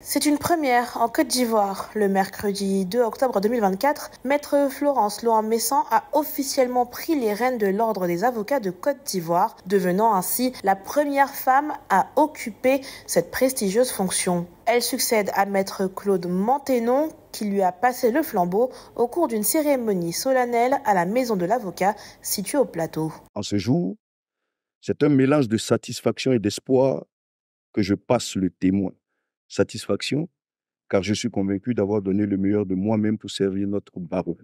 C'est une première en Côte d'Ivoire. Le mercredi 2 octobre 2024, maître Florence Lohan-Messan a officiellement pris les rênes de l'Ordre des avocats de Côte d'Ivoire, devenant ainsi la première femme à occuper cette prestigieuse fonction. Elle succède à maître Claude Manténon, qui lui a passé le flambeau au cours d'une cérémonie solennelle à la maison de l'avocat située au plateau. En ce jour, c'est un mélange de satisfaction et d'espoir que je passe le témoin satisfaction, car je suis convaincu d'avoir donné le meilleur de moi-même pour servir notre baron.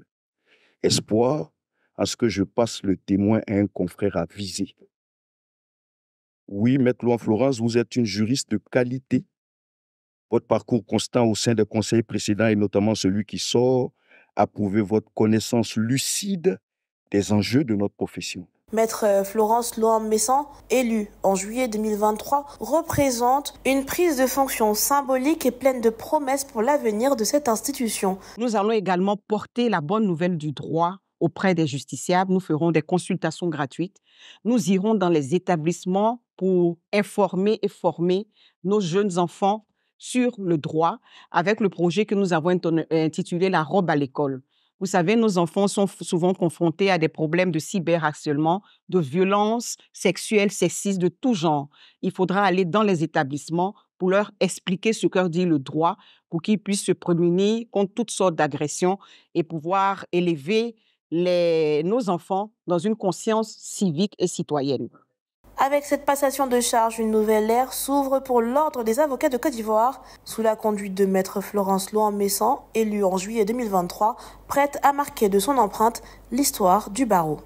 Espoir à ce que je passe le témoin à un confrère avisé. Oui, Maître Louan Florence, vous êtes une juriste de qualité. Votre parcours constant au sein des conseils précédents et notamment celui qui sort a prouvé votre connaissance lucide des enjeux de notre profession. Maître euh, Florence Lohan-Messan, élue en juillet 2023, représente une prise de fonction symbolique et pleine de promesses pour l'avenir de cette institution. Nous allons également porter la bonne nouvelle du droit auprès des justiciables. Nous ferons des consultations gratuites. Nous irons dans les établissements pour informer et former nos jeunes enfants sur le droit avec le projet que nous avons euh, intitulé La robe à l'école. Vous savez, nos enfants sont souvent confrontés à des problèmes de cyberharcèlement, de violences sexuelles, sexistes de tout genre. Il faudra aller dans les établissements pour leur expliquer ce que dit le droit, pour qu'ils puissent se prémunir contre toutes sortes d'agressions et pouvoir élever nos enfants dans une conscience civique et citoyenne. Avec cette passation de charge, une nouvelle ère s'ouvre pour l'Ordre des avocats de Côte d'Ivoire, sous la conduite de maître Florence loan messan élu en juillet 2023, prête à marquer de son empreinte l'histoire du barreau.